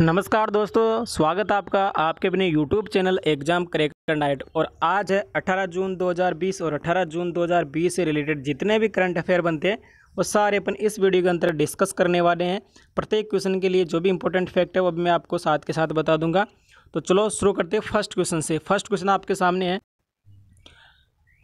नमस्कार दोस्तों स्वागत आपका आपके अपने YouTube चैनल एग्जाम करेक्टर नाइट और आज है 18 जून 2020 और 18 जून 2020 से रिलेटेड जितने भी करंट अफेयर बनते हैं वो सारे अपन इस वीडियो के अंदर डिस्कस करने वाले हैं प्रत्येक क्वेश्चन के लिए जो भी इंपॉर्टेंट फैक्ट है वो मैं आपको साथ के साथ बता दूंगा तो चलो शुरू करते हैं फर्स्ट क्वेश्चन से फर्स्ट क्वेश्चन आपके सामने है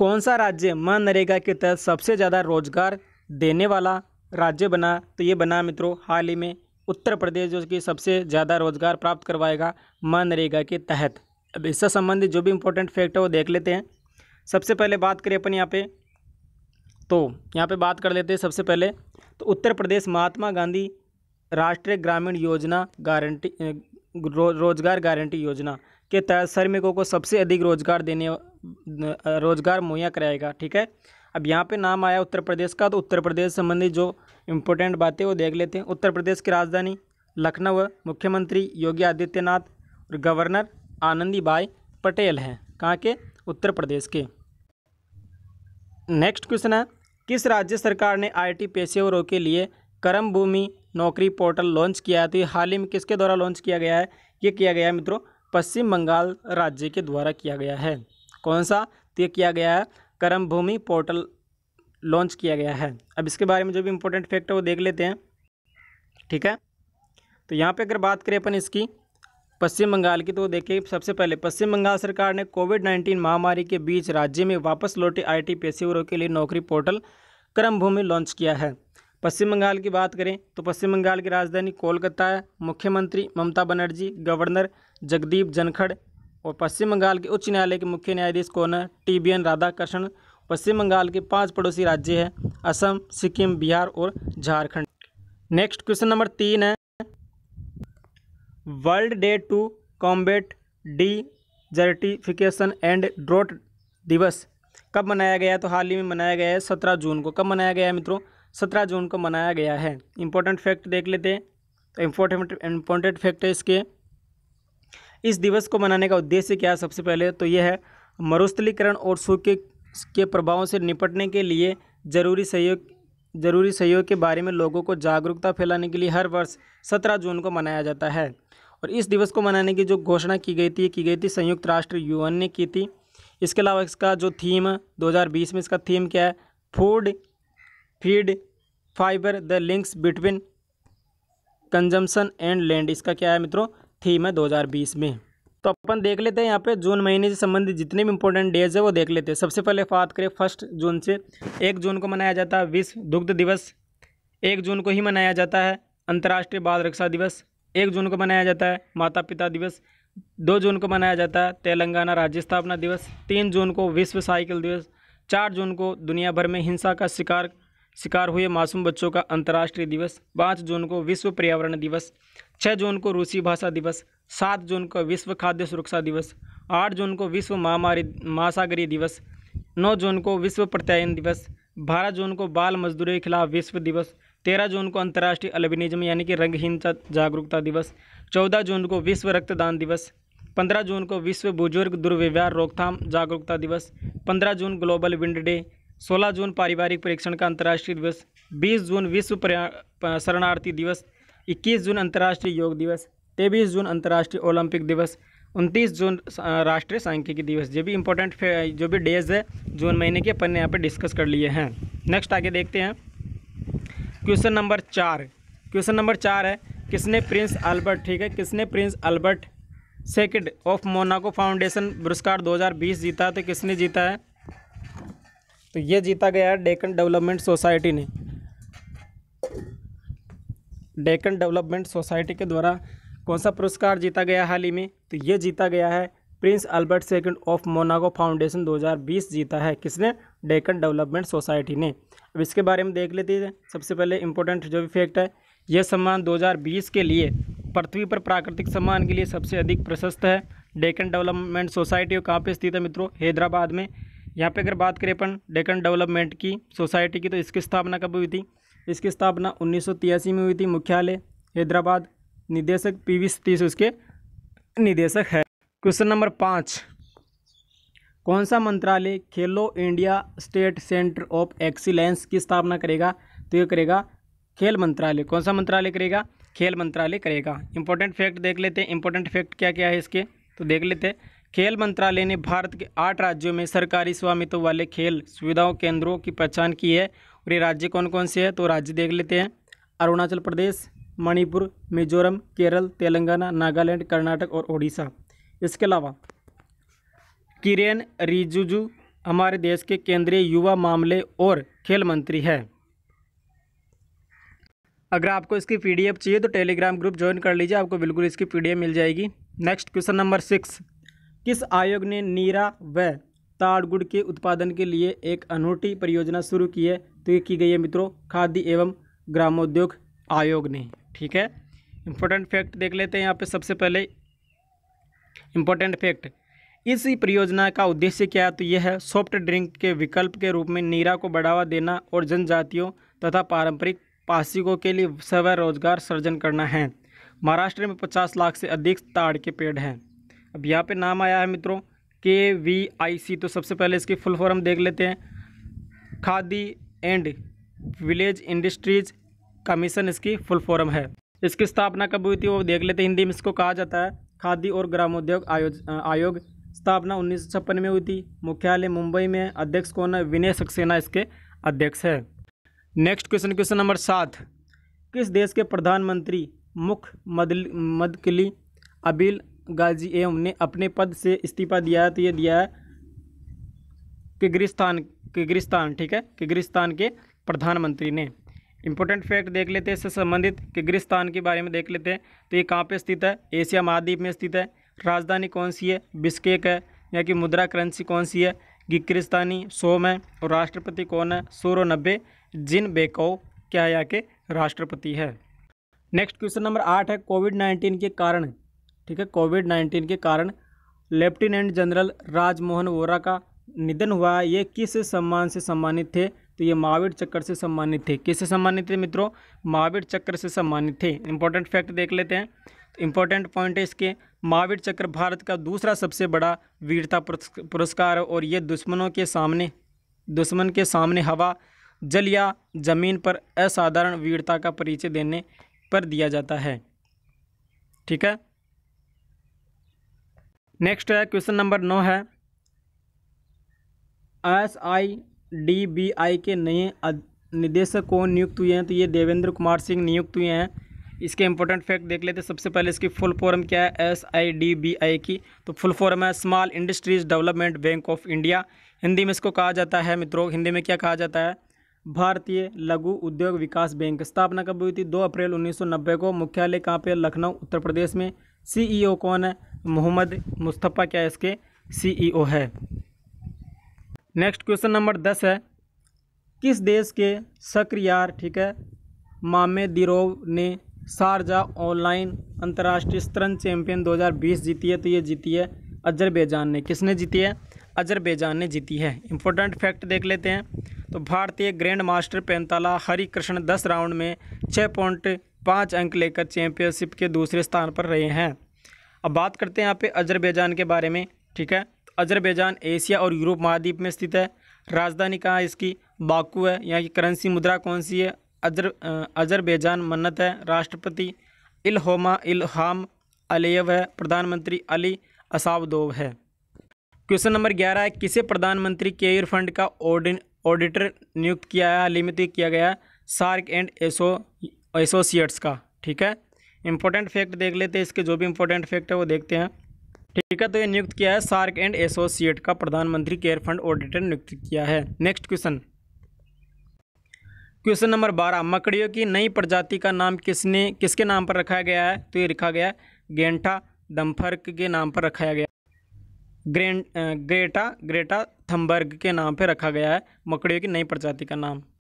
कौन सा राज्य मनरेगा के तहत सबसे ज़्यादा रोजगार देने वाला राज्य बना तो ये बना मित्रों हाल ही में उत्तर प्रदेश जो कि सबसे ज़्यादा रोजगार प्राप्त करवाएगा मनरेगा के तहत अब इससे संबंधित जो भी इम्पोर्टेंट फैक्ट है वो देख लेते हैं सबसे पहले बात करें अपन यहाँ पे तो यहाँ पे बात कर लेते हैं सबसे पहले तो उत्तर प्रदेश महात्मा गांधी राष्ट्रीय ग्रामीण योजना गारंटी रो, रोजगार गारंटी योजना के तहत श्रमिकों को सबसे अधिक रोजगार देने रोजगार मुहैया कराएगा ठीक है अब यहाँ पे नाम आया उत्तर प्रदेश का तो उत्तर प्रदेश संबंधी जो इम्पोर्टेंट बातें वो देख लेते हैं उत्तर प्रदेश की राजधानी लखनऊ मुख्यमंत्री योगी आदित्यनाथ और गवर्नर आनंदी बाई पटेल हैं कहाँ के उत्तर प्रदेश के नेक्स्ट क्वेश्चन है किस राज्य सरकार ने आई पेशेवरों के लिए करम भूमि नौकरी पोर्टल लॉन्च किया है तो ये हाल ही में किसके द्वारा लॉन्च किया गया है ये किया गया है मित्रों पश्चिम बंगाल राज्य के द्वारा किया गया है कौन सा तो ये किया गया है कर्म भूमि पोर्टल लॉन्च किया गया है अब इसके बारे में जो भी इम्पोर्टेंट फैक्ट है वो देख लेते हैं ठीक है तो यहाँ पे अगर बात करें अपन इसकी पश्चिम बंगाल की तो देखिए सबसे पहले पश्चिम बंगाल सरकार ने कोविड नाइन्टीन महामारी के बीच राज्य में वापस लौटे आई टी पेशेवरों के लिए नौकरी पोर्टल कर्म भूमि लॉन्च किया है पश्चिम बंगाल की बात करें तो पश्चिम बंगाल की राजधानी कोलकाता मुख्यमंत्री ममता बनर्जी गवर्नर जगदीप जनखड़ और पश्चिम बंगाल के उच्च न्यायालय के मुख्य न्यायाधीश कौन है T B N Radhakrishna Paschim Bangal के पांच पड़ोसी राज्य हैं असम सिक्किम बिहार और झारखंड नेक्स्ट क्वेश्चन नंबर तीन है world day to combat desertification and drought दिवस कब मनाया गया तो हाल ही में मनाया गया है सत्रह जून को कब मनाया गया है मित्रों सत्रह जून को मनाया गया है इंपॉर्टेंट फैक्ट देख लेते हैं तो इम्पोर्टेंट इम्पोर्टेंट फैक्ट है इसके इस दिवस को मनाने का उद्देश्य क्या है सबसे पहले तो यह है मरुस्थलीकरण और सूखे के प्रभावों से निपटने के लिए जरूरी सहयोग जरूरी सहयोग के बारे में लोगों को जागरूकता फैलाने के लिए हर वर्ष सत्रह जून को मनाया जाता है और इस दिवस को मनाने की जो घोषणा की गई थी की गई थी संयुक्त राष्ट्र यूएन ने की थी इसके अलावा इसका जो थीम 2020 में इसका थीम क्या है food feed fibre the links between consumption and land इसका क्या है मित्रों थीम है 2020 में तो अपन देख लेते हैं यहाँ पे जून महीने से संबंधित जितने भी इंपॉर्टेंट डेज है वो देख लेते हैं सबसे पहले बात करें फर्स्ट जून से एक जून को मनाया जाता है विश्व दुग्ध दिवस एक जून को ही मनाया जाता है अंतर्राष्ट्रीय बाल रक्षा दिवस एक जून को मनाया जाता है माता पिता दिवस दो जून को मनाया जाता है तेलंगाना राज्य स्थापना दिवस तीन जून को विश्व साइकिल दिवस चार जून को दुनिया भर में हिंसा का शिकार शिकार हुए मासूम बच्चों का अंतर्राष्ट्रीय दिवस पाँच जून को विश्व पर्यावरण दिवस छः जून को रूसी भाषा दिवस सात जून को विश्व खाद्य सुरक्षा दिवस आठ जून को विश्व महामारी महासागरीय दिवस नौ जून को विश्व प्रत्यायन दिवस बारह जून को बाल मजदूरों के खिलाफ विश्व दिवस तेरह जून को अंतर्राष्ट्रीय अल्बिनिज्म यानी कि रंगहीनता जागरूकता दिवस चौदह जून को विश्व रक्तदान दिवस पंद्रह जून को विश्व बुजुर्ग दुर्व्यवहार रोकथाम जागरूकता दिवस पंद्रह June global wind day 16 June पारिवारिक परीक्षण का अंतर्राष्ट्रीय दिवस 20 जून विश्व शरणार्थी दिवस 21 जून अंतर्राष्ट्रीय योग दिवस 23 जून अंतर्राष्ट्रीय ओलंपिक दिवस 29 जून राष्ट्रीय सांख्यिकी दिवस ये भी इंपॉर्टेंट जो भी डेज है जून महीने के अपन ने यहाँ पर डिस्कस कर लिए हैं नेक्स्ट आगे देखते हैं क्वेश्चन नंबर चार क्वेश्चन नंबर चार है किसने प्रिंस अल्बर्ट ठीक है किसने prince Albert second of Monaco foundation पुरस्कार 2020 जीता तो किसने जीता है तो ये जीता गया है डेकन डेवलपमेंट सोसाइटी ने डेकन डेवलपमेंट सोसाइटी के द्वारा कौन सा पुरस्कार जीता गया हाल ही में तो ये जीता गया है prince Albert second of Monaco foundation 2020 जीता है किसने डेकन डेवलपमेंट सोसाइटी ने अब इसके बारे में देख लेते हैं सबसे पहले इम्पोर्टेंट जो भी फैक्ट है यह सम्मान 2020 के लिए पृथ्वी पर प्राकृतिक सम्मान के लिए सबसे अधिक प्रशस्त है डेकन डेवलपमेंट सोसाइटी कहाँ पर स्थित है मित्रों हैदराबाद में यहाँ पे अगर बात करें अपन डेकन डेवलपमेंट की सोसाइटी की तो इसकी स्थापना कब हुई थी इसकी स्थापना उन्नीस में हुई थी मुख्यालय हैदराबाद निदेशक पी वी सतीश उसके निदेशक है क्वेश्चन नंबर पाँच कौन सा मंत्रालय Khelo India state centre of excellence की स्थापना करेगा तो ये करेगा खेल मंत्रालय कौन सा मंत्रालय करेगा खेल मंत्रालय करेगा इंपॉर्टेंट फैक्ट देख लेते हैं इंपॉर्टेंट फैक्ट क्या क्या है इसके तो देख लेते हैं खेल मंत्रालय ने भारत के आठ राज्यों में सरकारी स्वामित्व वाले खेल सुविधाओं केंद्रों की पहचान की है और ये राज्य कौन कौन से हैं तो राज्य देख लेते हैं अरुणाचल प्रदेश मणिपुर मिजोरम केरल तेलंगाना नागालैंड कर्नाटक और उड़ीसा इसके अलावा किरेन रिजिजू हमारे देश के केंद्रीय युवा मामले और खेल मंत्री है अगर आपको इसकी पीडीएफ चाहिए तो टेलीग्राम ग्रुप ज्वाइन कर लीजिए आपको बिल्कुल इसकी पीडीएफ मिल जाएगी नेक्स्ट क्वेश्चन नंबर सिक्स किस आयोग ने नीरा व ताड़गुड़ के उत्पादन के लिए एक अनूठी परियोजना शुरू की है तो ये की गई है मित्रों खाद्य एवं ग्रामोद्योग आयोग ने ठीक है इम्पोर्टेंट फैक्ट देख लेते हैं यहाँ पे सबसे पहले इम्पोर्टेंट फैक्ट इस परियोजना का उद्देश्य क्या है तो यह है सॉफ्ट ड्रिंक के विकल्प के रूप में नीरा को बढ़ावा देना और जनजातियों तथा पारंपरिक पासिकों के लिए स्वरोजगार सृजन करना है महाराष्ट्र में पचास लाख से अधिक ताड़ के पेड़ हैं अब यहाँ पे नाम आया है मित्रों के वी आई सी तो सबसे पहले इसकी फुल फॉर्म देख लेते हैं Khadi and village industries commission इसकी फुल फॉर्म है इसकी स्थापना कब हुई थी वो देख लेते हैं हिंदी में इसको कहा जाता है खादी और ग्रामोद्योग आयोज आयोग स्थापना उन्नीस में हुई थी मुख्यालय मुंबई में अध्यक्ष कौन है विनय सक्सेना इसके अध्यक्ष है नेक्स्ट क्वेश्चन क्वेश्चन नंबर सात किस देश के प्रधानमंत्री मुख्य मदल मदकली अबिल गाजी एम ने अपने पद से इस्तीफा दिया तो ये दिया है किगरिस्तान किगरिस्तान ठीक है किगरिस्तान के प्रधानमंत्री ने इंपॉर्टेंट फैक्ट देख लेते हैं इससे संबंधित किगरिस्तान के बारे में देख लेते हैं तो ये कहाँ पे स्थित है एशिया महाद्वीप में स्थित है राजधानी कौन सी है बिस्केक है या कि मुद्रा करेंसी कौन सी है गिक्रिस्तानी सोम है और राष्ट्रपति कौन है सोरो नब्बे जिन बेको क्या यहाँ के राष्ट्रपति है नेक्स्ट क्वेश्चन नंबर आठ है कोविड नाइन्टीन के कारण ठीक है कोविड नाइन्टीन के कारण लेफ्टिनेंट जनरल राजमोहन वोरा का निधन हुआ ये किस सम्मान से सम्मानित थे तो ये महावीर चक्र से सम्मानित थे किससे सम्मानित थे मित्रों महावीर चक्र से सम्मानित थे इंपॉर्टेंट फैक्ट देख लेते हैं इंपॉर्टेंट पॉइंट है इसके महावीर चक्र भारत का दूसरा सबसे बड़ा वीरता पुरस्कार है और ये दुश्मनों के सामने दुश्मन के सामने हवा जल या जमीन पर असाधारण वीरता का परिचय देने पर दिया जाता है ठीक है नेक्स्ट है क्वेश्चन नंबर नौ है S I D B I के नए निदेशक कौन नियुक्त हुए हैं तो ये देवेंद्र कुमार सिंह नियुक्त हुए हैं इसके इंपॉर्टेंट फैक्ट देख लेते हैं सबसे पहले इसकी फुल फॉर्म क्या है S I D B I की तो फुल फॉर्म है small industries development bank of India Hindi में इसको कहा जाता है मित्रों हिंदी में क्या कहा जाता है भारतीय लघु उद्योग विकास बैंक स्थापना कब हुई थी दो अप्रैल 1990 को मुख्यालय कहाँ पे लखनऊ उत्तर प्रदेश में सीईओ e कौन है मोहम्मद मुस्तफ़ा क्या इसके सीईओ e है नेक्स्ट क्वेश्चन नंबर दस है किस देश के सक्रियार ठीक है मामे दिरोव ने शारजा ऑनलाइन अंतर्राष्ट्रीय स्तरन चैंपियन 2020 जीती है तो ये जीती है अजरबैजान ने किसने जीती है अजरबैजान ने जीती है इंपॉर्टेंट फैक्ट देख लेते हैं तो भारतीय ग्रैंड मास्टर पैंताला हरी कृष्ण दस राउंड में छः पॉइंट पाँच अंक लेकर चैंपियनशिप के दूसरे स्थान पर रहे हैं अब बात करते हैं यहाँ पे अजरबैजान के बारे में ठीक है तो अजरबैजान एशिया और यूरोप महाद्वीप में स्थित है राजधानी कहाँ है इसकी बाकू है यहाँ की करेंसी मुद्रा कौन सी है अजर अजरबैजान मन्नत है राष्ट्रपति इलहोमा इलहाम अलेव है प्रधानमंत्री अली असावदोव है क्वेश्चन नंबर ग्यारह है किसे प्रधानमंत्री केयर फंड का ऑडिन ऑडिटर नियुक्त किया है लिमित किया गया सार्क एंड एसो एसोसिएट्स का ठीक है इंपॉर्टेंट फैक्ट देख लेते हैं इसके जो भी इंपॉर्टेंट फैक्ट है वो देखते हैं ठीक है तो ये नियुक्त किया है सार्क एंड एसोसिएट का प्रधानमंत्री केयर फंड ऑडिटर नियुक्त किया है नेक्स्ट क्वेश्चन क्वेश्चन नंबर बारह मकड़ियों की नई प्रजाति का नाम किसने किसके नाम पर रखा गया है तो ये लिखा गया है गेंठा दम्फर्क के नाम पर रखा गया ग्रेन ग्रेटा ग्रेटा थम्बर्ग के नाम पर रखा गया है मकड़ियों की नई प्रजाति का नाम